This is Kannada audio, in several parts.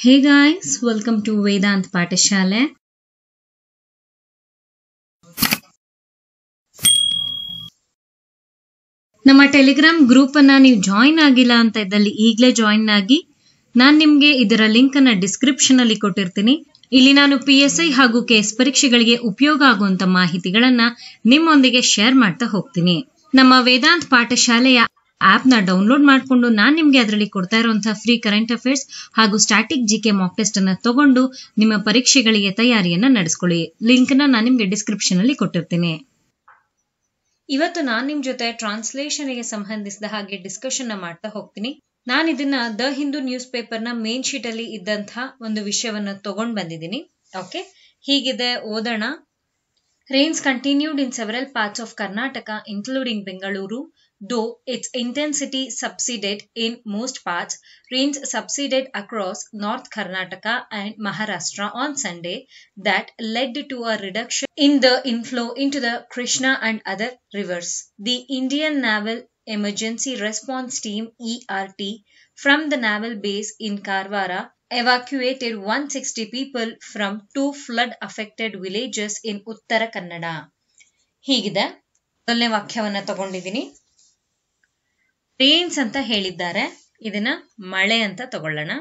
Hey guys welcome to Vedanta Pathashale ನಮ್ಮ ಟೆಲಿಗ್ರಾಮ್ ಗ್ರೂಪ್ ಅನ್ನ ನೀವು ಜಾಯಿನ್ ಆಗಿಲ್ಲ ಅಂತ ಇದ್ದಲ್ಲಿ ಈಗಲೇ ಜಾಯಿನ್ ಆಗಿ ನಾನು ನಿಮ್ಗೆ ಇದರ ಲಿಂಕ್ ಅನ್ನ ಡಿಸ್ಕ್ರಿಪ್ಷನ್ ಅಲ್ಲಿ ಕೊಟ್ಟಿರ್ತೀನಿ ಇಲ್ಲಿ ನಾನು ಪಿ ಎಸ್ ಐ ಹಾಗೂ ಕೆಎಸ್ ಪರೀಕ್ಷೆಗಳಿಗೆ ಉಪಯೋಗ ಆಗುವಂತ ಮಾಹಿತಿಗಳನ್ನ ನಿಮ್ಮೊಂದಿಗೆ ಶೇರ್ ಮಾಡ್ತಾ ಹೋಗ್ತೀನಿ ನಮ್ಮ ವೇದಾಂತ್ ಪಾಠಶಾಲೆಯ ನ ಡೌನ್ಲೋಡ್ ಮಾಡಿಕೊಂಡು ನಾನು ನಿಮಗೆ ಅದರಲ್ಲಿ ಕೊಡ್ತಾ ಇರುವಂತಹ ಫ್ರೀ ಕರೆಂಟ್ ಅಫೇರ್ಸ್ ಹಾಗೂ ಸ್ಟಾಟಿಕ್ ಜಿ ಕೆ ಮಾಕ್ ಅನ್ನು ತಗೊಂಡು ನಿಮ್ಮ ಪರೀಕ್ಷೆಗಳಿಗೆ ತಯಾರಿಯನ್ನ ನಡೆಸ್ಕೊಳ್ಳಿ ಲಿಂಕ್ನ ನಾನು ನಿಮಗೆ ಅಲ್ಲಿ ಕೊಟ್ಟಿರ್ತೀನಿ ಇವತ್ತು ನಾನು ನಿಮ್ ಜೊತೆ ಟ್ರಾನ್ಸ್ಲೇಷನ್ ಗೆ ಸಂಬಂಧಿಸಿದ ಹಾಗೆ ಡಿಸ್ಕಷನ್ ಮಾಡ್ತಾ ಹೋಗ್ತೀನಿ ನಾನು ಇದನ್ನ ದ ಹಿಂದೂ ನ್ಯೂಸ್ ಪೇಪರ್ ನ ಮೇನ್ ಶೀಟ್ ಅಲ್ಲಿ ಇದ್ದಂತಹ ಒಂದು ವಿಷಯವನ್ನ ತಗೊಂಡ್ ಬಂದಿದ್ದೀನಿ ಓಕೆ ಹೀಗಿದೆ ಓದೋಣ rains continued in several parts of Karnataka including Bengaluru though its intensity subsided in most parts, rains subsided across North Karnataka and Maharashtra on Sunday that led to a reduction in the inflow into the Krishna and other rivers. The Indian Naval Emergency Response Team ERT from the naval base in Karwara evacuated 160 people from two flood affected villages in Uttara Kannada. ಹೀಗಿದೆ ಮೊದಲನೇ ವಾಕ್ಯವನ್ನು ತಗೊಂಡಿದ್ದೀನಿ ರೇನ್ಸ್ ಅಂತ ಹೇಳಿದ್ದಾರೆ ಇದನ್ನ ಮಳೆ ಅಂತ ತಗೊಳ್ಳೋಣ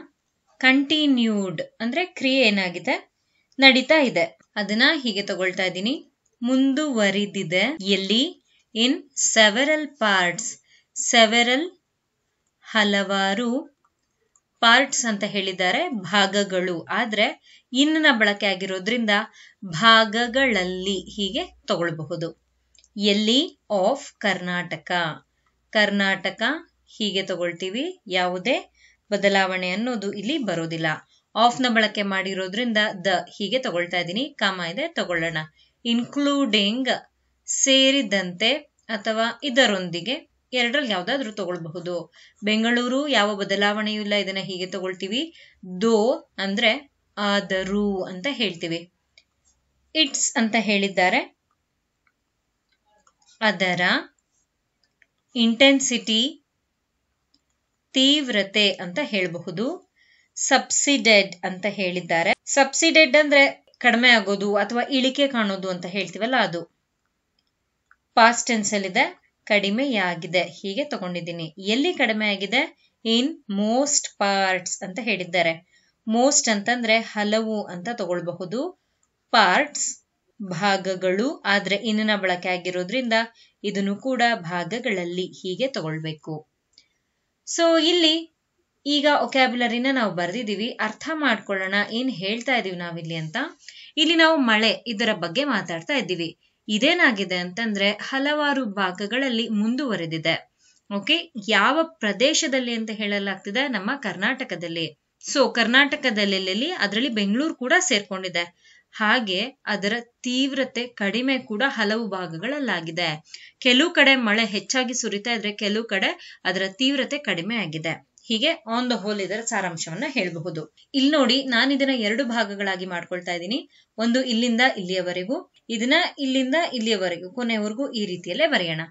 ಕಂಟಿನ್ಯೂಡ್ ಅಂದ್ರೆ ಕ್ರಿಯೆ ಏನಾಗಿದೆ ನಡೀತಾ ಇದೆ ಅದನ್ನ ಹೀಗೆ ತಗೊಳ್ತಾ ಇದ್ದೀನಿ ಮುಂದುವರಿದಿದೆ ಎಲ್ಲಿ ಇನ್ ಸೆವೆರಲ್ ಪಾರ್ಟ್ಸ್ ಸೆವೆರಲ್ ಹಲವಾರು ಪಾರ್ಟ್ಸ್ ಅಂತ ಹೇಳಿದ್ದಾರೆ ಭಾಗಗಳು ಆದ್ರೆ ಇನ್ನ ಬಳಕೆ ಆಗಿರೋದ್ರಿಂದ ಭಾಗಗಳಲ್ಲಿ ಹೀಗೆ ತಗೊಳ್ಬಹುದು ಎಲ್ಲಿ ಆಫ್ ಕರ್ನಾಟಕ ಕರ್ನಾಟಕ ಹೀಗೆ ತಗೊಳ್ತೀವಿ ಯಾವುದೇ ಬದಲಾವಣೆ ಅನ್ನೋದು ಇಲ್ಲಿ ಬರೋದಿಲ್ಲ ಆಫ್ನ ಬಳಕೆ ಮಾಡಿರೋದ್ರಿಂದ ದ ಹೀಗೆ ತಗೊಳ್ತಾ ಇದ್ದೀನಿ ಕಾಮ ಇದೆ ತಗೊಳ್ಳೋಣ ಇನ್ಕ್ಲೂಡಿಂಗ್ ಸೇರಿದಂತೆ ಅಥವಾ ಇದರೊಂದಿಗೆ ಎರಡರಲ್ಲಿ ಯಾವ್ದಾದ್ರು ತಗೊಳ್ಬಹುದು ಬೆಂಗಳೂರು ಯಾವ ಬದಲಾವಣೆಯೂ ಇಲ್ಲ ಇದನ್ನ ಹೀಗೆ ತಗೊಳ್ತೀವಿ ದೋ ಅಂದ್ರೆ ಆದರು ಅಂತ ಹೇಳ್ತೀವಿ ಇಟ್ಸ್ ಅಂತ ಹೇಳಿದ್ದಾರೆ ಅದರ ಇಂಟೆನ್ಸಿಟಿ ತೀವ್ರತೆ ಅಂತ ಹೇಳಬಹುದು ಸಬ್ಸಿಡೆಡ್ ಅಂತ ಹೇಳಿದ್ದಾರೆ ಸಬ್ಸಿಡೆಡ್ ಅಂದ್ರೆ ಕಡಿಮೆ ಆಗೋದು ಅಥವಾ ಇಳಿಕೆ ಕಾಣೋದು ಅಂತ ಹೇಳ್ತೀವಲ್ಲ ಅದು ಪಾಸ್ಟ್ ಟೆನ್ಸ್ ಅಲ್ಲಿ ಇದೆ ಕಡಿಮೆಯಾಗಿದೆ ಹೀಗೆ ತಗೊಂಡಿದ್ದೀನಿ ಎಲ್ಲಿ ಕಡಿಮೆ ಆಗಿದೆ ಇನ್ ಮೋಸ್ಟ್ ಪಾರ್ಟ್ಸ್ ಅಂತ ಹೇಳಿದ್ದಾರೆ ಮೋಸ್ಟ್ ಅಂತಂದ್ರೆ ಹಲವು ಅಂತ ತಗೊಳ್ಬಹುದು ಪಾರ್ಟ್ಸ್ ಭಾಗಗಳು ಆದ್ರೆ ಇನ್ನ ಬಳಕೆ ಆಗಿರೋದ್ರಿಂದ ಇದನ್ನು ಕೂಡ ಭಾಗಗಳಲ್ಲಿ ಹೀಗೆ ತಗೊಳ್ಬೇಕು ಸೊ ಇಲ್ಲಿ ಈಗ ಒಕ್ಯಾಬ್ಯುಲರಿನ ನಾವು ಬರೆದಿದ್ದೀವಿ ಅರ್ಥ ಮಾಡ್ಕೊಳ್ಳೋಣ ಏನ್ ಹೇಳ್ತಾ ಇದೀವಿ ನಾವಿಲ್ಲಿ ಅಂತ ಇಲ್ಲಿ ನಾವು ಮಳೆ ಇದರ ಬಗ್ಗೆ ಮಾತಾಡ್ತಾ ಇದ್ದೀವಿ ಇದೇನಾಗಿದೆ ಅಂತಂದ್ರೆ ಹಲವಾರು ಭಾಗಗಳಲ್ಲಿ ಮುಂದುವರೆದಿದೆ ಓಕೆ ಯಾವ ಪ್ರದೇಶದಲ್ಲಿ ಅಂತ ಹೇಳಲಾಗ್ತಿದೆ ನಮ್ಮ ಕರ್ನಾಟಕದಲ್ಲಿ ಸೊ ಕರ್ನಾಟಕದಲ್ಲಿ ಅದರಲ್ಲಿ ಬೆಂಗಳೂರು ಕೂಡ ಸೇರ್ಕೊಂಡಿದೆ ಹಾಗೆ ಅದರ ತೀವ್ರತೆ ಕಡಿಮೆ ಕೂಡ ಹಲವು ಭಾಗಗಳಲ್ಲಾಗಿದೆ ಕೆಲವು ಕಡೆ ಮಳೆ ಹೆಚ್ಚಾಗಿ ಸುರಿತಾ ಇದ್ರೆ ಕೆಲವು ಕಡೆ ಅದರ ತೀವ್ರತೆ ಕಡಿಮೆ ಆಗಿದೆ ಹೀಗೆ ಆನ್ ದ ಹೋಲ್ ಇದರ ಸಾರಾಂಶವನ್ನ ಹೇಳಬಹುದು ಇಲ್ಲಿ ನೋಡಿ ನಾನು ಇದನ್ನ ಎರಡು ಭಾಗಗಳಾಗಿ ಮಾಡ್ಕೊಳ್ತಾ ಇದ್ದೀನಿ ಒಂದು ಇಲ್ಲಿಂದ ಇಲ್ಲಿಯವರೆಗೂ ಇದನ್ನ ಇಲ್ಲಿಂದ ಇಲ್ಲಿಯವರೆಗೂ ಕೊನೆಯವರೆಗೂ ಈ ರೀತಿಯಲ್ಲೇ ಬರೆಯೋಣ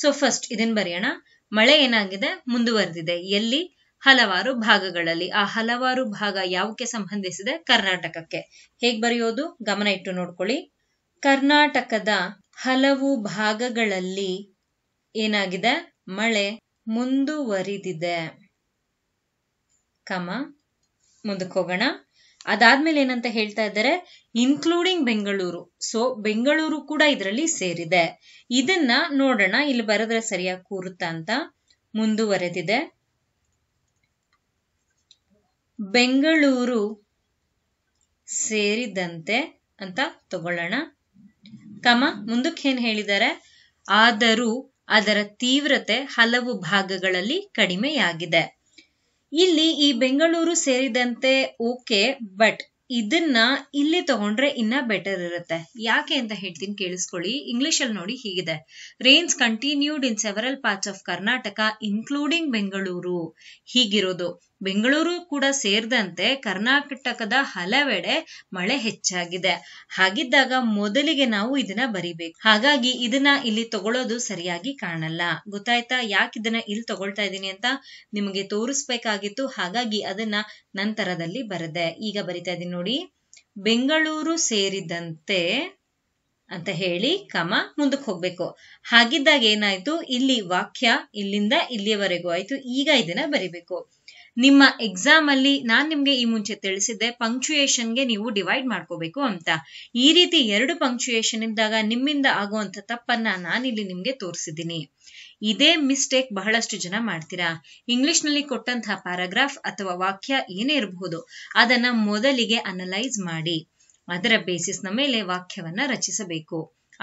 ಸೊ ಫಸ್ಟ್ ಇದನ್ನ ಬರೆಯೋಣ ಮಳೆ ಏನಾಗಿದೆ ಮುಂದುವರೆದಿದೆ ಎಲ್ಲಿ ಹಲವಾರು ಭಾಗಗಳಲ್ಲಿ ಆ ಹಲವಾರು ಭಾಗ ಯಾವಕ್ಕೆ ಸಂಬಂಧಿಸಿದೆ ಕರ್ನಾಟಕಕ್ಕೆ ಹೇಗ್ ಬರೆಯೋದು ಗಮನ ಇಟ್ಟು ನೋಡ್ಕೊಳ್ಳಿ ಕರ್ನಾಟಕದ ಹಲವು ಭಾಗಗಳಲ್ಲಿ ಏನಾಗಿದೆ ಮಳೆ ಮುಂದುವರಿದಿದೆ ಕಮ ಮುಂದಕ್ಕೆ ಹೋಗೋಣ ಅದಾದ್ಮೇಲೆ ಏನಂತ ಹೇಳ್ತಾ ಇದ್ದಾರೆ ಇನ್ಕ್ಲೂಡಿಂಗ್ ಬೆಂಗಳೂರು ಸೊ ಬೆಂಗಳೂರು ಕೂಡ ಇದರಲ್ಲಿ ಸೇರಿದೆ ಇದನ್ನ ನೋಡೋಣ ಇಲ್ಲಿ ಬರೆದ್ರೆ ಸರಿಯಾಗಿ ಕೂರುತ್ತಾ ಅಂತ ಮುಂದುವರೆದಿದೆ ಬೆಂಗಳೂರು ಸೇರಿದಂತೆ ಅಂತ ತಗೊಳ್ಳೋಣ ಕಮ ಮುಂದಕ್ಕೆ ಏನ್ ಹೇಳಿದ್ದಾರೆ ಆದರೂ ಅದರ ತೀವ್ರತೆ ಹಲವು ಭಾಗಗಳಲ್ಲಿ ಕಡಿಮೆಯಾಗಿದೆ ಇಲ್ಲಿ ಈ ಬೆಂಗಳೂರು ಸೇರಿದಂತೆ ಓಕೆ ಬಟ್ ಇದನ್ನ ಇಲ್ಲಿ ತಗೊಂಡ್ರೆ ಇನ್ನ ಬೆಟರ್ ಇರುತ್ತೆ ಯಾಕೆ ಅಂತ ಹೇಳ್ತೀನಿ ಕೇಳಿಸ್ಕೊಳ್ಳಿ ಇಂಗ್ಲಿಷ್ ಅಲ್ಲಿ ನೋಡಿ ಹೀಗಿದೆ rains continued in several parts of Karnataka including Bengaluru ಹೀಗಿರೋದು ಬೆಂಗಳೂರು ಕೂಡ ಸೇರಿದಂತೆ ಕರ್ನಾಟಕದ ಹಲವೆಡೆ ಮಳೆ ಹೆಚ್ಚಾಗಿದೆ ಹಾಗಿದ್ದಾಗ ಮೊದಲಿಗೆ ನಾವು ಇದನ್ನ ಬರಿಬೇಕು ಹಾಗಾಗಿ ಇದನ್ನ ಇಲ್ಲಿ ತಗೊಳ್ಳೋದು ಸರಿಯಾಗಿ ಕಾಣಲ್ಲ ಗೊತ್ತಾಯ್ತಾ ಯಾಕೆ ಇದನ್ನ ಇಲ್ಲಿ ತಗೊಳ್ತಾ ಇದ್ದೀನಿ ಅಂತ ನಿಮಗೆ ತೋರಿಸ್ಬೇಕಾಗಿತ್ತು ಹಾಗಾಗಿ ಅದನ್ನ ನಂತರದಲ್ಲಿ ಬರದೆ ಈಗ ಬರಿತಾ ಇದ್ದೀನಿ ನೋಡಿ ಬೆಂಗಳೂರು ಸೇರಿದಂತೆ ಅಂತ ಹೇಳಿ ಕಮ ಮುಂದಕ್ಕೆ ಹೋಗ್ಬೇಕು ಹಾಗಿದ್ದಾಗ ಏನಾಯ್ತು ಇಲ್ಲಿ ವಾಕ್ಯ ಇಲ್ಲಿಂದ ಇಲ್ಲಿಯವರೆಗೂ ಆಯ್ತು ಈಗ ಇದನ್ನ ಬರಿಬೇಕು ನಿಮ್ಮ ಎಕ್ಸಾಮ್ ಅಲ್ಲಿ ನಾನ್ ನಿಮ್ಗೆ ಈ ಮುಂಚೆ ತಿಳಿಸಿದ್ದೆ ಪಂಕ್ಚುಯೇಷನ್ಗೆ ನೀವು ಡಿವೈಡ್ ಮಾಡ್ಕೋಬೇಕು ಅಂತ ಈ ರೀತಿ ಎರಡು ಪಂಕ್ಚುಯೇಷನ್ ಇದ್ದಾಗ ನಿಮ್ಮಿಂದ ಆಗುವಂತ ತಪ್ಪನ್ನ ನಾನಿಲ್ಲಿ ನಿಮ್ಗೆ ತೋರಿಸಿದ್ದೀನಿ ಇದೇ ಮಿಸ್ಟೇಕ್ ಬಹಳಷ್ಟು ಜನ ಮಾಡ್ತೀರಾ ಇಂಗ್ಲಿಷ್ನಲ್ಲಿ ಕೊಟ್ಟಂತಹ ಪ್ಯಾರಾಗ್ರಾಫ್ ಅಥವಾ ವಾಕ್ಯ ಏನೇ ಇರಬಹುದು ಅದನ್ನ ಮೊದಲಿಗೆ ಅನಲೈಸ್ ಮಾಡಿ ಅದರ ಬೇಸಿಸ್ನ ಮೇಲೆ ವಾಕ್ಯವನ್ನ ರಚಿಸಬೇಕು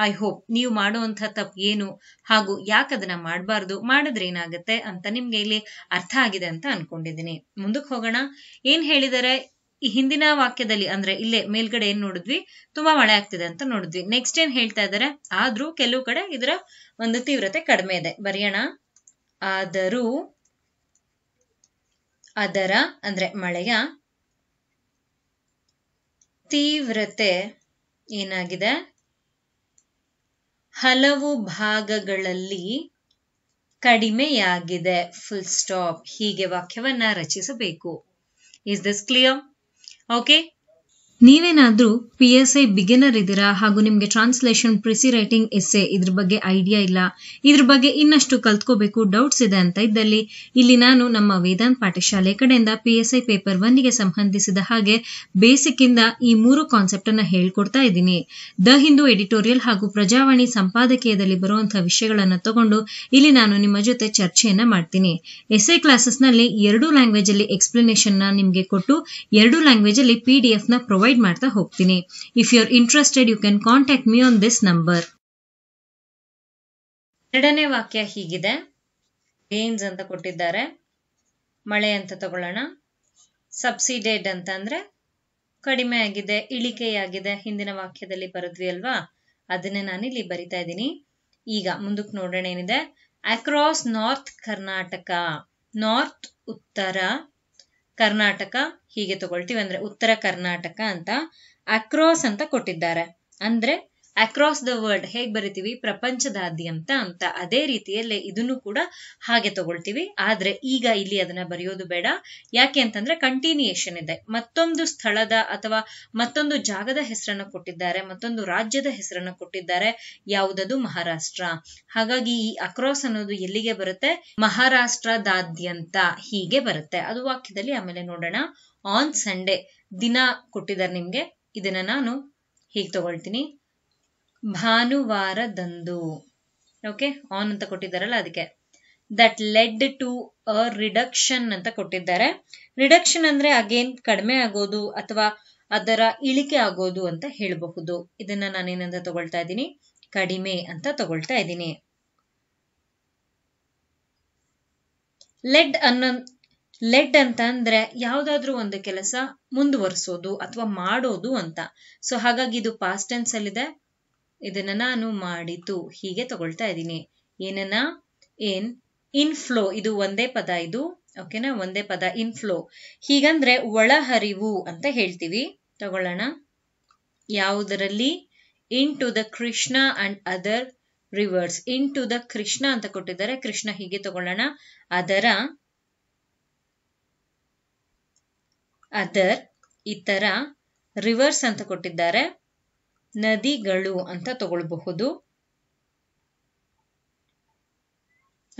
ಐ ಹೋಪ್ ನೀವು ಮಾಡುವಂಥ ತಪ್ಪು ಏನು ಹಾಗೂ ಯಾಕೆ ಅದನ್ನ ಮಾಡಬಾರ್ದು ಮಾಡಿದ್ರೆ ಏನಾಗುತ್ತೆ ಅಂತ ನಿಮ್ಗೆ ಇಲ್ಲಿ ಅರ್ಥ ಆಗಿದೆ ಅಂತ ಅನ್ಕೊಂಡಿದ್ದೀನಿ ಮುಂದಕ್ಕೆ ಹೋಗೋಣ ಏನ್ ಹೇಳಿದರೆ ಈ ಹಿಂದಿನ ವಾಕ್ಯದಲ್ಲಿ ಅಂದ್ರೆ ಇಲ್ಲೇ ಮೇಲ್ಗಡೆ ಏನ್ ನೋಡಿದ್ವಿ ತುಂಬಾ ಮಳೆ ಆಗ್ತಿದೆ ಅಂತ ನೋಡಿದ್ವಿ ನೆಕ್ಸ್ಟ್ ಏನ್ ಹೇಳ್ತಾ ಇದ್ದಾರೆ ಆದ್ರೂ ಕೆಲವು ಕಡೆ ಇದರ ಒಂದು ತೀವ್ರತೆ ಕಡಿಮೆ ಇದೆ ಬರೆಯೋಣ ಆದರೂ ಅದರ ಅಂದ್ರೆ ಮಳೆಯ ತೀವ್ರತೆ ಏನಾಗಿದೆ ಹಲವು ಭಾಗಗಳಲ್ಲಿ ಕಡಿಮೆಯಾಗಿದೆ ಫುಲ್ ಸ್ಟಾಪ್ ಹೀಗೆ ವಾಕ್ಯವನ್ನ ರಚಿಸಬೇಕು ಇಸ್ ದಿಸ್ ಕ್ಲಿಯರ್ Okay ನೀವೇನಾದರೂ ಪಿ ಎಸ್ ಐ ಬಿಗಿನರ್ ಇದ್ದೀರಾ ಹಾಗೂ ನಿಮಗೆ ಟ್ರಾನ್ಸ್ಲೇಷನ್ ಪ್ರಿಸಿ ರೈಟಿಂಗ್ ಎಸ್ಸೆ ಇದ್ರ ಬಗ್ಗೆ ಐಡಿಯಾ ಇಲ್ಲ ಇದ್ರ ಬಗ್ಗೆ ಇನ್ನಷ್ಟು ಕಲ್ತ್ಕೋಬೇಕು ಡೌಟ್ಸ್ ಇದೆ ಅಂತ ಇದ್ದಲ್ಲಿ ಇಲ್ಲಿ ನಾನು ನಮ್ಮ ವೇದಾಂತ್ ಪಾಠಶಾಲೆ ಕಡೆಯಿಂದ ಪಿ ಎಸ್ ಐ ಪೇಪರ್ ಒನ್ಗೆ ಸಂಬಂಧಿಸಿದ ಹಾಗೆ ಬೇಸಿಕ್ ಇಂದ ಈ ಮೂರು ಕಾನ್ಸೆಪ್ಟ್ ಅನ್ನ ಹೇಳ್ಕೊಡ್ತಾ ಇದ್ದೀನಿ ದ ಹಿಂದೂ ಎಡಿಟೋರಿಯಲ್ ಹಾಗೂ ಪ್ರಜಾವಾಣಿ ಸಂಪಾದಕೀಯದಲ್ಲಿ ಬರುವಂತಹ ವಿಷಯಗಳನ್ನು ತಗೊಂಡು ಇಲ್ಲಿ ನಾನು ನಿಮ್ಮ ಜೊತೆ ಚರ್ಚೆಯನ್ನ ಮಾಡ್ತೀನಿ ಐ ಕ್ಲಾಸಸ್ ನಲ್ಲಿ ಎರಡು ಲ್ಯಾಂಗ್ವೇಜ್ ಅಲ್ಲಿ ಎಕ್ಸ್ಪ್ಲನೇಷನ್ ನಿಮಗೆ ಕೊಟ್ಟು ಎರಡು ಲ್ಯಾಂಗ್ವೇಜ್ ಅಲ್ಲಿ ಪಿ ನ ಪ್ರೊವೈಡ್ ಪ್ರೊವೈಡ್ ಮಾಡ್ತಾ ಹೋಗ್ತೀನಿ if you are interested you can contact me on this number ಎರಡನೇ ವಾಕ್ಯ ಹೀಗಿದೆ ಗೇನ್ಸ್ ಅಂತ ಕೊಟ್ಟಿದ್ದಾರೆ ಮಳೆ ಅಂತ ತಗೊಳ್ಳೋಣ ಸಬ್ಸಿಡೇಡ್ ಅಂತ ಅಂದ್ರೆ ಕಡಿಮೆ ಆಗಿದೆ ಇಳಿಕೆಯಾಗಿದೆ ಹಿಂದಿನ ವಾಕ್ಯದಲ್ಲಿ ಬರೆದ್ವಿ ಅಲ್ವಾ ಅದನ್ನೇ ನಾನಿಲ್ಲಿ ಬರಿತಾ ಇದ್ದೀನಿ ಈಗ ಮುಂದಕ್ಕೆ ನೋಡೋಣ ಏನಿದೆ ಅಕ್ರಾಸ್ ನಾರ್ತ್ ಕರ್ನಾಟಕ ನಾರ್ತ್ ಉತ್ತರ ಕರ್ನಾಟಕ ಹೀಗೆ ತಗೊಳ್ತೀವಿ ಅಂದ್ರೆ ಉತ್ತರ ಕರ್ನಾಟಕ ಅಂತ ಅಕ್ರೋಸ್ ಅಂತ ಕೊಟ್ಟಿದ್ದಾರೆ ಅಂದ್ರೆ ಅಕ್ರಾಸ್ ದ ವರ್ಲ್ಡ್ ಹೇಗೆ ಬರಿತೀವಿ ಪ್ರಪಂಚದಾದ್ಯಂತ ಅಂತ ಅದೇ ರೀತಿಯಲ್ಲಿ ಇದನ್ನು ಕೂಡ ಹಾಗೆ ತಗೊಳ್ತೀವಿ ಆದ್ರೆ ಈಗ ಇಲ್ಲಿ ಅದನ್ನ ಬರೆಯೋದು ಬೇಡ ಯಾಕೆ ಅಂತಂದ್ರೆ ಕಂಟಿನ್ಯೂಯೇಷನ್ ಇದೆ ಮತ್ತೊಂದು ಸ್ಥಳದ ಅಥವಾ ಮತ್ತೊಂದು ಜಾಗದ ಹೆಸರನ್ನ ಕೊಟ್ಟಿದ್ದಾರೆ ಮತ್ತೊಂದು ರಾಜ್ಯದ ಹೆಸರನ್ನ ಕೊಟ್ಟಿದ್ದಾರೆ ಯಾವುದದು ಮಹಾರಾಷ್ಟ್ರ ಹಾಗಾಗಿ ಈ ಅಕ್ರಾಸ್ ಅನ್ನೋದು ಎಲ್ಲಿಗೆ ಬರುತ್ತೆ ಮಹಾರಾಷ್ಟ್ರದಾದ್ಯಂತ ಹೀಗೆ ಬರುತ್ತೆ ಅದು ವಾಕ್ಯದಲ್ಲಿ ಆಮೇಲೆ ನೋಡೋಣ ಆನ್ ಸಂಡೇ ದಿನ ಕೊಟ್ಟಿದ್ದಾರೆ ನಿಮ್ಗೆ ಇದನ್ನ ನಾನು ಹೀಗೆ ತಗೊಳ್ತೀನಿ ಭಾನುವಾರದಂದು ಓಕೆ ಆನ್ ಅಂತ ಕೊಟ್ಟಿದ್ದಾರಲ್ಲ ಅದಕ್ಕೆ that led to a reduction ಅಂತ ಕೊಟ್ಟಿದ್ದಾರೆ ರಿಡಕ್ಷನ್ ಅಂದ್ರೆ ಅಗೇನ್ ಕಡಿಮೆ ಆಗೋದು ಅಥವಾ ಅದರ ಇಳಿಕೆ ಆಗೋದು ಅಂತ ಹೇಳಬಹುದು ಇದನ್ನ ನಾನೇನಂತ ತಗೊಳ್ತಾ ಇದ್ದೀನಿ ಕಡಿಮೆ ಅಂತ ತಗೊಳ್ತಾ ಇದ್ದೀನಿ ಲೆಡ್ ಅನ್ನೋ ಲೆಡ್ ಅಂತ ಅಂದ್ರೆ ಯಾವ್ದಾದ್ರೂ ಒಂದು ಕೆಲಸ ಮುಂದುವರಿಸೋದು ಅಥವಾ ಮಾಡೋದು ಅಂತ ಸೊ ಹಾಗಾಗಿ ಇದು ಪಾಸ್ಟ್ ಟೆನ್ಸ್ ಅಲ್ಲಿದೆ ಇದನ್ನ ನಾನು ಮಾಡಿತು ಹೀಗೆ ತಗೊಳ್ತಾ ಇದ್ದೀನಿ ಏನನ್ನ ಏನ್ ಇನ್ಫ್ಲೋ ಇದು ಒಂದೇ ಪದ ಇದು ಓಕೆನಾ ಒಂದೇ ಪದ ಇನ್ಫ್ಲೋ ಹೀಗಂದ್ರೆ ಒಳಹರಿವು ಅಂತ ಹೇಳ್ತೀವಿ ತಗೊಳ್ಳೋಣ ಯಾವುದರಲ್ಲಿ into the Krishna and other rivers into the Krishna ಅಂತ ಕೊಟ್ಟಿದ್ದಾರೆ ಕೃಷ್ಣ ಹೀಗೆ ತಗೊಳ್ಳೋಣ ಅದರ ಅದರ್ ಇತರ ರಿವರ್ಸ್ ಅಂತ ಕೊಟ್ಟಿದ್ದಾರೆ ನದಿಗಳು ಅಂತ ತಗೊಳ್ಬಹುದು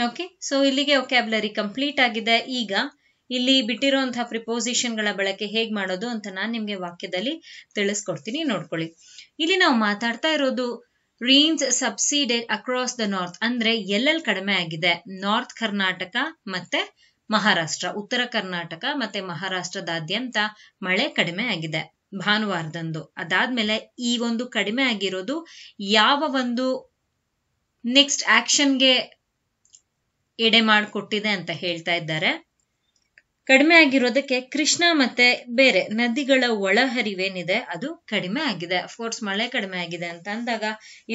ಓಕೆ ಸೊ ಇಲ್ಲಿಗೆ ಒಕ್ಯಾಬ್ಲರಿ ಕಂಪ್ಲೀಟ್ ಆಗಿದೆ ಈಗ ಇಲ್ಲಿ ಬಿಟ್ಟಿರುವಂತಹ ಪ್ರಿಪೋಸಿಷನ್ಗಳ ಬಳಕೆ ಹೇಗ್ ಮಾಡೋದು ಅಂತ ನಾನು ನಿಮಗೆ ವಾಕ್ಯದಲ್ಲಿ ತಿಳಿಸ್ಕೊಡ್ತೀನಿ ನೋಡ್ಕೊಳ್ಳಿ ಇಲ್ಲಿ ನಾವು ಮಾತಾಡ್ತಾ ಇರೋದು rains subsided across the north ಅಂದ್ರೆ ಎಲ್ಲೆಲ್ಲಿ ಕಡಿಮೆ ಆಗಿದೆ ನಾರ್ತ್ ಕರ್ನಾಟಕ ಮತ್ತೆ ಮಹಾರಾಷ್ಟ್ರ ಉತ್ತರ ಕರ್ನಾಟಕ ಮತ್ತೆ ಮಹಾರಾಷ್ಟ್ರದಾದ್ಯಂತ ಮಳೆ ಕಡಿಮೆ ಆಗಿದೆ ಭಾನುವಾರದಂದು ಅದಾದ್ಮೇಲೆ ಈ ಒಂದು ಕಡಿಮೆ ಆಗಿರೋದು ಯಾವ ಒಂದು ನೆಕ್ಸ್ಟ್ ಆಕ್ಷನ್ಗೆ ಎಡೆ ಮಾಡಿಕೊಟ್ಟಿದೆ ಅಂತ ಹೇಳ್ತಾ ಇದ್ದಾರೆ ಕಡಿಮೆ ಆಗಿರೋದಕ್ಕೆ ಕೃಷ್ಣ ಮತ್ತೆ ಬೇರೆ ನದಿಗಳ ಒಳಹರಿವೇನಿದೆ ಅದು ಕಡಿಮೆ ಆಗಿದೆ ಫೋರ್ಸ್ ಮಳೆ ಕಡಿಮೆ ಆಗಿದೆ ಅಂತ ಅಂದಾಗ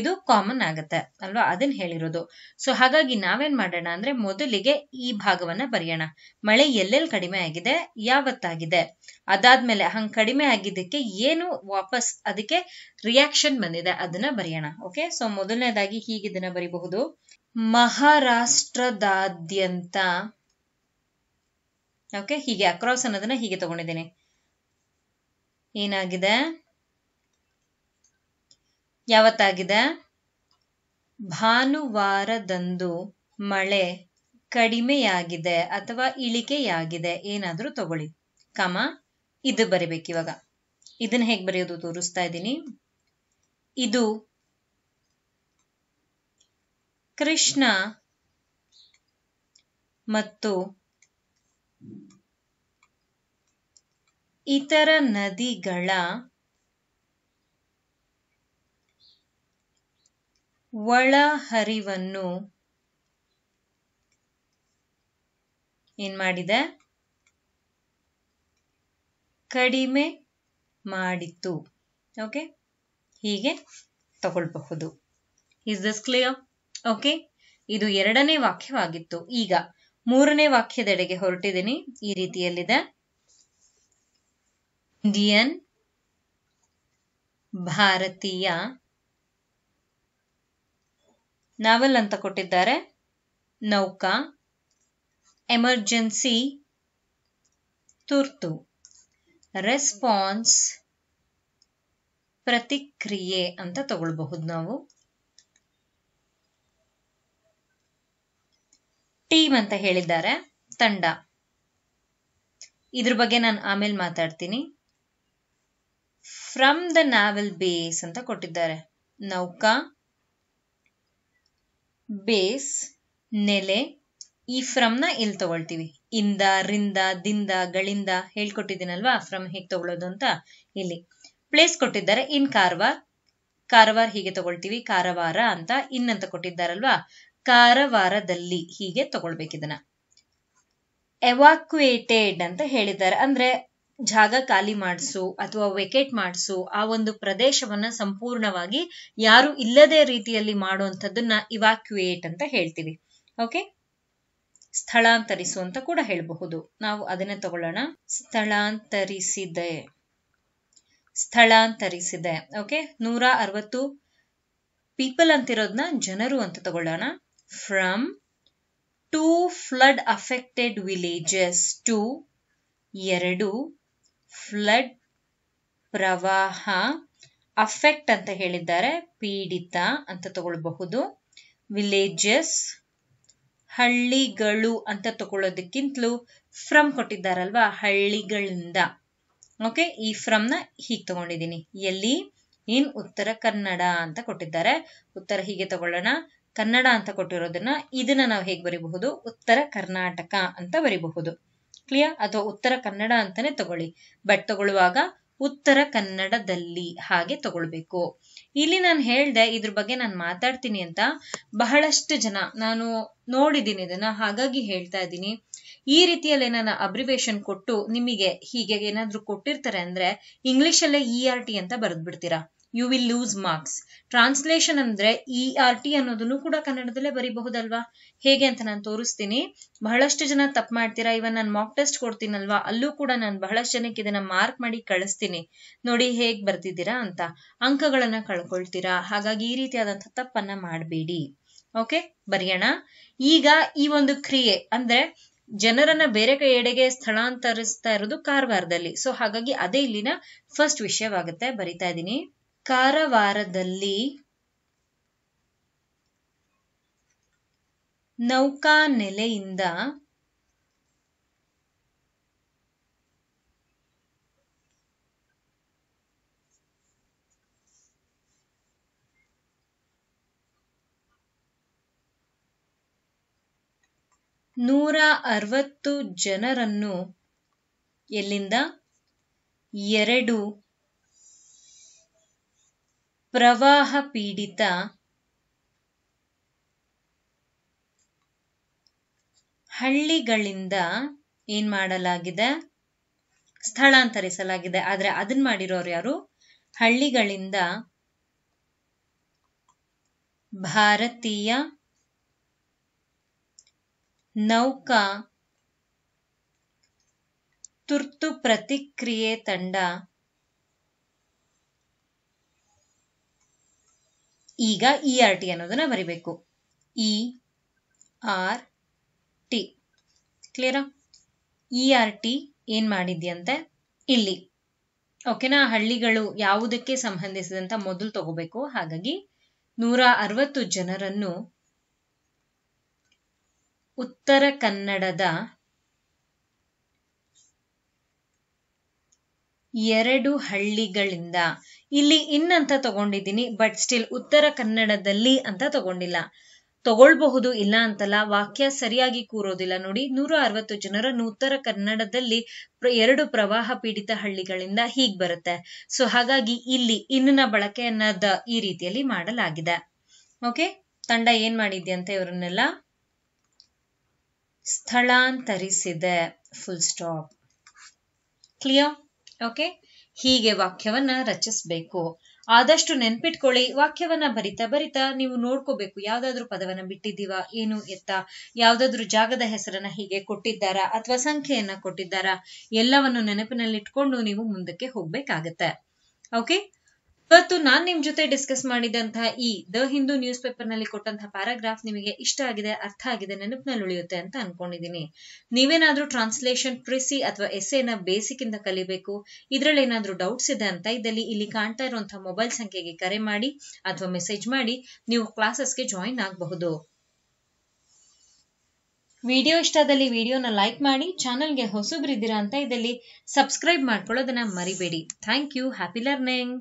ಇದು ಕಾಮನ್ ಆಗುತ್ತೆ ಅಲ್ವಾ ಅದನ್ನ ಹೇಳಿರೋದು ಸೊ ಹಾಗಾಗಿ ನಾವೇನ್ ಮಾಡೋಣ ಅಂದ್ರೆ ಮೊದಲಿಗೆ ಈ ಭಾಗವನ್ನ ಬರೆಯೋಣ ಮಳೆ ಎಲ್ಲೆಲ್ಲಿ ಕಡಿಮೆ ಆಗಿದೆ ಯಾವತ್ತಾಗಿದೆ ಅದಾದ್ಮೇಲೆ ಹಂಗ್ ಕಡಿಮೆ ಆಗಿದ್ದಕ್ಕೆ ಏನು ವಾಪಸ್ ಅದಕ್ಕೆ ರಿಯಾಕ್ಷನ್ ಬಂದಿದೆ ಅದನ್ನ ಬರೆಯೋಣ ಓಕೆ ಸೊ ಮೊದಲನೇದಾಗಿ ಹೀಗಿದನ್ನ ಬರಿಬಹುದು ಮಹಾರಾಷ್ಟ್ರದಾದ್ಯಂತ ಓಕೆ ಹೀಗೆ ಅಕ್ರಾಸ್ ಅನ್ನೋದನ್ನ ಹೀಗೆ ತಗೊಂಡಿದ್ದೀನಿ ಏನಾಗಿದೆ ಯಾವತ್ತಾಗಿದೆ ಭಾನುವಾರದಂದು ಮಳೆ ಕಡಿಮೆಯಾಗಿದೆ ಅಥವಾ ಇಳಿಕೆಯಾಗಿದೆ ಏನಾದರೂ ತಗೊಳ್ಳಿ ಕಮ ಇದು ಇವಾಗ ಇದನ್ನ ಹೇಗೆ ಬರೆಯೋದು ತೋರಿಸ್ತಾ ಇದ್ದೀನಿ ಇದು ಕೃಷ್ಣ ಮತ್ತು ಇತರ ನದಿಗಳ ಒಳಹರಿವನ್ನು ಏನ್ ಮಾಡಿದೆ ಕಡಿಮೆ ಮಾಡಿತು ಓಕೆ ಹೀಗೆ ತಗೊಳ್ಬಹುದು ಇಸ್ ದಿಸ್ ಕ್ಲಿಯರ್ ಓಕೆ ಇದು ಎರಡನೇ ವಾಕ್ಯವಾಗಿತ್ತು ಈಗ ಮೂರನೇ ವಾಕ್ಯದೆಡೆಗೆ ಹೊರಟಿದ್ದೀನಿ ಈ ರೀತಿಯಲ್ಲಿದೆ ಇಂಡಿಯನ್ ಭಾರತೀಯ ನಾವೆಲ್ ಅಂತ ಕೊಟ್ಟಿದ್ದಾರೆ ನೌಕಾ ಎಮರ್ಜೆನ್ಸಿ ತುರ್ತು ರೆಸ್ಪಾನ್ಸ್ ಪ್ರತಿಕ್ರಿಯೆ ಅಂತ ತಗೊಳ್ಬಹುದು ನಾವು ಟೀಮ್ ಅಂತ ಹೇಳಿದ್ದಾರೆ ತಂಡ ಇದ್ರ ಬಗ್ಗೆ ನಾನು ಆಮೇಲೆ ಮಾತಾಡ್ತೀನಿ ಫ್ರಮ್ ದ ನಾವೆಲ್ ಬೇಸ್ ಅಂತ ಕೊಟ್ಟಿದ್ದಾರೆ ನೌಕಾ ಬೇಸ್ ನೆಲೆ ಈ ಫ್ರಮ್ನ ಇಲ್ಲಿ ತಗೊಳ್ತೀವಿ ಇಂದ ರಿಂದ ದಿಂದ ಗಳಿಂದ ಹೇಳ್ಕೊಟ್ಟಿದ್ದೀನಲ್ವಾ ಫ್ರಮ್ ಹೇಗೆ ತಗೊಳ್ಳೋದು ಅಂತ ಇಲ್ಲಿ ಪ್ಲೇಸ್ ಕೊಟ್ಟಿದ್ದಾರೆ ಇನ್ ಕಾರವಾರ್ ಕಾರವಾರ್ ಹೀಗೆ ತಗೊಳ್ತೀವಿ ಕಾರವಾರ ಅಂತ ಇನ್ ಅಂತ ಕೊಟ್ಟಿದ್ದಾರಲ್ವಾ ಕಾರವಾರದಲ್ಲಿ ಹೀಗೆ ತಗೊಳ್ಬೇಕಿದನ್ನ ಎವಾಕ್ಯುಯೇಟೆಡ್ ಅಂತ ಹೇಳಿದ್ದಾರೆ ಅಂದ್ರೆ ಜಾಗ ಖಾಲಿ ಮಾಡಿಸು ಅಥವಾ ವೆಕೇಟ್ ಮಾಡಿಸು ಆ ಒಂದು ಪ್ರದೇಶವನ್ನ ಸಂಪೂರ್ಣವಾಗಿ ಯಾರು ಇಲ್ಲದೆ ರೀತಿಯಲ್ಲಿ ಮಾಡುವಂಥದ್ದನ್ನ ಇವಾಕ್ಯುಯೇಟ್ ಅಂತ ಹೇಳ್ತೀವಿ ಓಕೆ ಸ್ಥಳಾಂತರಿಸು ಅಂತ ಕೂಡ ಹೇಳಬಹುದು ನಾವು ಅದನ್ನೇ ತಗೊಳ್ಳೋಣ ಸ್ಥಳಾಂತರಿಸಿದೆ ಸ್ಥಳಾಂತರಿಸಿದೆ ಓಕೆ ನೂರ ಅರವತ್ತು ಪೀಪಲ್ ಅಂತಿರೋದನ್ನ ಜನರು ಅಂತ ತಗೊಳ್ಳೋಣ from two flood affected villages to ಎರಡು ಫ್ಲಡ್ ಪ್ರವಾಹ ಅಫೆಕ್ಟ್ ಅಂತ ಹೇಳಿದ್ದಾರೆ ಪೀಡಿತ ಅಂತ ತಗೊಳ್ಬಹುದು ವಿಲೇಜಸ್ ಹಳ್ಳಿಗಳು ಅಂತ ತಗೊಳ್ಳೋದಕ್ಕಿಂತಲೂ ಫ್ರಮ್ ಕೊಟ್ಟಿದ್ದಾರಲ್ವಾ ಹಳ್ಳಿಗಳಿಂದ ಓಕೆ ಈ ಫ್ರಮ್ನ ಹೀಗ್ ತಗೊಂಡಿದ್ದೀನಿ ಎಲ್ಲಿ ಇನ್ ಉತ್ತರ ಕನ್ನಡ ಅಂತ ಕೊಟ್ಟಿದ್ದಾರೆ ಉತ್ತರ ಹೀಗೆ ತಗೊಳ್ಳೋಣ ಕನ್ನಡ ಅಂತ ಕೊಟ್ಟಿರೋದನ್ನ ಇದನ್ನ ನಾವು ಹೇಗ್ ಬರಿಬಹುದು ಉತ್ತರ ಕರ್ನಾಟಕ ಅಂತ ಬರಿಬಹುದು ಕ್ಲಿಯರ್ ಅಥವಾ ಉತ್ತರ ಕನ್ನಡ ಅಂತಾನೆ ತಗೊಳ್ಳಿ ಬಟ್ ತಗೊಳ್ಳುವಾಗ ಉತ್ತರ ಕನ್ನಡದಲ್ಲಿ ಹಾಗೆ ತಗೊಳ್ಬೇಕು ಇಲ್ಲಿ ನಾನು ಹೇಳ್ದೆ ಇದ್ರ ಬಗ್ಗೆ ನಾನು ಮಾತಾಡ್ತೀನಿ ಅಂತ ಬಹಳಷ್ಟು ಜನ ನಾನು ನೋಡಿದ್ದೀನಿ ಇದನ್ನ ಹಾಗಾಗಿ ಹೇಳ್ತಾ ಇದ್ದೀನಿ ಈ ರೀತಿಯಲ್ಲಿ ನಾನು ಅಬ್ರಿವೇಶನ್ ಕೊಟ್ಟು ನಿಮಗೆ ಹೀಗೆ ಏನಾದ್ರೂ ಕೊಟ್ಟಿರ್ತಾರೆ ಅಂದ್ರೆ ಇಂಗ್ಲಿಷಲ್ಲೇ ಇ ಆರ್ ಟಿ ಅಂತ ಬರೆದ್ಬಿಡ್ತೀರಾ you will lose marks translation ಅಂದ್ರೆ ಇ ಆರ್ ಟಿ ಅನ್ನೋದನ್ನು ಕೂಡ ಕನ್ನಡದಲ್ಲೇ ಬರೀಬಹುದಲ್ವಾ ಹೇಗೆ ಅಂತ ನಾನು ತೋರಿಸ್ತೀನಿ ಬಹಳಷ್ಟು ಜನ ತಪ್ಪು ಮಾಡ್ತೀರಾ ಇವನ್ ನಾನು ಮಾಕ್ ಟೆಸ್ಟ್ ಕೊಡ್ತೀನಲ್ವಾ ಅಲ್ಲೂ ಕೂಡ ನಾನು ಬಹಳಷ್ಟು ಜನಕ್ಕೆ ಇದನ್ನ ಮಾರ್ಕ್ ಮಾಡಿ ಕಳಿಸ್ತೀನಿ ನೋಡಿ ಹೇಗ್ ಬರ್ತಿದ್ದೀರಾ ಅಂತ ಅಂಕಗಳನ್ನ ಕಳ್ಕೊಳ್ತೀರಾ ಹಾಗಾಗಿ ಈ ರೀತಿಯಾದಂತಹ ತಪ್ಪನ್ನ ಮಾಡಬೇಡಿ ಓಕೆ ಬರೆಯೋಣ ಈಗ ಈ ಒಂದು ಕ್ರಿಯೆ ಅಂದ್ರೆ ಜನರನ್ನ ಬೇರೆ ಕಡೆಗೆ ಸ್ಥಳಾಂತರಿಸ್ತಾ ಇರೋದು ಕಾರವಾರದಲ್ಲಿ ಸೊ ಹಾಗಾಗಿ ಅದೇ ಇಲ್ಲಿನ ಫಸ್ಟ್ ವಿಷಯವಾಗುತ್ತೆ ಬರಿತಾ ಇದ್ದೀನಿ ಕಾರವಾರದಲ್ಲಿ ನೌಕಾನೆಲೆಯಿಂದ ನೂರ ಅರವತ್ತು ಜನರನ್ನು ಎಲ್ಲಿಂದ ಎರಡು ಪ್ರವಾಹ ಪೀಡಿತ ಹಳ್ಳಿಗಳಿಂದ ಏನ್ ಮಾಡಲಾಗಿದೆ ಸ್ಥಳಾಂತರಿಸಲಾಗಿದೆ ಆದ್ರೆ ಅದನ್ನ ಮಾಡಿರೋರು ಯಾರು ಹಳ್ಳಿಗಳಿಂದ ಭಾರತೀಯ ನೌಕಾ ತುರ್ತು ಪ್ರತಿಕ್ರಿಯೆ ತಂಡ ಈಗ ಇ ಆರ್ ಟಿ ಅನ್ನೋದನ್ನ ಬರಿಬೇಕು ಇ ಆರ್ ಟಿ ಕ್ಲಿಯರಾ ಇ ಆರ್ ಟಿ ಏನ್ ಮಾಡಿದ್ಯಂತೆ ಇಲ್ಲಿ ಓಕೆನಾ ಹಳ್ಳಿಗಳು ಯಾವುದಕ್ಕೆ ಸಂಬಂಧಿಸಿದಂತ ಮೊದಲು ತಗೋಬೇಕು ಹಾಗಾಗಿ ನೂರ ಅರವತ್ತು ಜನರನ್ನು ಉತ್ತರ ಕನ್ನಡದ ಎರಡು ಹಳ್ಳಿಗಳಿಂದ ಇಲ್ಲಿ ಇನ್ ಅಂತ ತಗೊಂಡಿದ್ದೀನಿ ಬಟ್ ಸ್ಟಿಲ್ ಉತ್ತರ ಕನ್ನಡದಲ್ಲಿ ಅಂತ ತಗೊಂಡಿಲ್ಲ ತಗೊಳ್ಬಹುದು ಇಲ್ಲ ಅಂತಲ್ಲ ವಾಕ್ಯ ಸರಿಯಾಗಿ ಕೂರೋದಿಲ್ಲ ನೋಡಿ ನೂರ ಅರವತ್ತು ಜನರನ್ನು ಉತ್ತರ ಕನ್ನಡದಲ್ಲಿ ಎರಡು ಪ್ರವಾಹ ಪೀಡಿತ ಹಳ್ಳಿಗಳಿಂದ ಹೀಗ್ ಬರುತ್ತೆ ಸೊ ಹಾಗಾಗಿ ಇಲ್ಲಿ ಇನ್ನ ಬಳಕೆಯನ್ನ ದ ಈ ರೀತಿಯಲ್ಲಿ ಮಾಡಲಾಗಿದೆ ಓಕೆ ತಂಡ ಏನ್ ಮಾಡಿದ್ಯಂತೆ ಇವರನ್ನೆಲ್ಲ ಸ್ಥಳಾಂತರಿಸಿದೆ ಫುಲ್ ಸ್ಟಾಪ್ ಕ್ಲಿಯರ್ ಓಕೆ ಹೀಗೆ ವಾಕ್ಯವನ್ನ ರಚಿಸಬೇಕು ಆದಷ್ಟು ನೆನ್ಪಿಟ್ಕೊಳ್ಳಿ ವಾಕ್ಯವನ್ನ ಬರಿತಾ ಬರಿತಾ ನೀವು ನೋಡ್ಕೋಬೇಕು ಯಾವ್ದಾದ್ರು ಪದವನ್ನ ಬಿಟ್ಟಿದ್ದೀವಾ ಏನು ಎತ್ತ ಯಾವ್ದಾದ್ರು ಜಾಗದ ಹೆಸರನ್ನ ಹೀಗೆ ಕೊಟ್ಟಿದ್ದಾರಾ ಅಥವಾ ಸಂಖ್ಯೆಯನ್ನ ಕೊಟ್ಟಿದ್ದಾರಾ ಎಲ್ಲವನ್ನು ನೆನಪಿನಲ್ಲಿಟ್ಕೊಂಡು ನೀವು ಮುಂದಕ್ಕೆ ಹೋಗ್ಬೇಕಾಗತ್ತೆ ಓಕೆ ಇವತ್ತು ನಾನು ನಿಮ್ ಜೊತೆ ಡಿಸ್ಕಸ್ ಮಾಡಿದಂತಹ ಈ ದ ಹಿಂದೂ ನ್ಯೂಸ್ ಪೇಪರ್ ನಲ್ಲಿ ಕೊಟ್ಟಂತಹ ಪ್ಯಾರಾಗ್ರಾಫ್ ನಿಮಗೆ ಇಷ್ಟ ಆಗಿದೆ ಅರ್ಥ ಆಗಿದೆ ನೆನಪಿನಲ್ಲಿ ಉಳಿಯುತ್ತೆ ಅಂತ ಅನ್ಕೊಂಡಿದೀನಿ ನೀವೇನಾದ್ರೂ ಟ್ರಾನ್ಸ್ಲೇಷನ್ ಪ್ರಿಸಿ ಅಥವಾ ಎಸ್ಸೆನ ಬೇಸಿಕ್ ಇಂದ ಕಲಿಬೇಕು ಇದ್ರಲ್ಲಿ ಏನಾದ್ರೂ ಡೌಟ್ಸ್ ಇದೆ ಅಂತ ಇದ್ದಲ್ಲಿ ಇಲ್ಲಿ ಕಾಣ್ತಾ ಇರುವಂತಹ ಮೊಬೈಲ್ ಸಂಖ್ಯೆಗೆ ಕರೆ ಮಾಡಿ ಅಥವಾ ಮೆಸೇಜ್ ಮಾಡಿ ನೀವು ಕ್ಲಾಸಸ್ಗೆ ಜಾಯಿನ್ ಆಗಬಹುದು ವಿಡಿಯೋ ಇಷ್ಟದಲ್ಲಿ ವಿಡಿಯೋನ ಲೈಕ್ ಮಾಡಿ ಗೆ ಹೊಸಬ್ರಿದ್ದೀರಾ ಅಂತ ಇದರಲ್ಲಿ ಸಬ್ಸ್ಕ್ರೈಬ್ ಮಾಡ್ಕೊಳ್ಳೋದನ್ನ ಮರಿಬೇಡಿ ಥ್ಯಾಂಕ್ ಯು ಹ್ಯಾಪಿ ಲರ್ನಿಂಗ್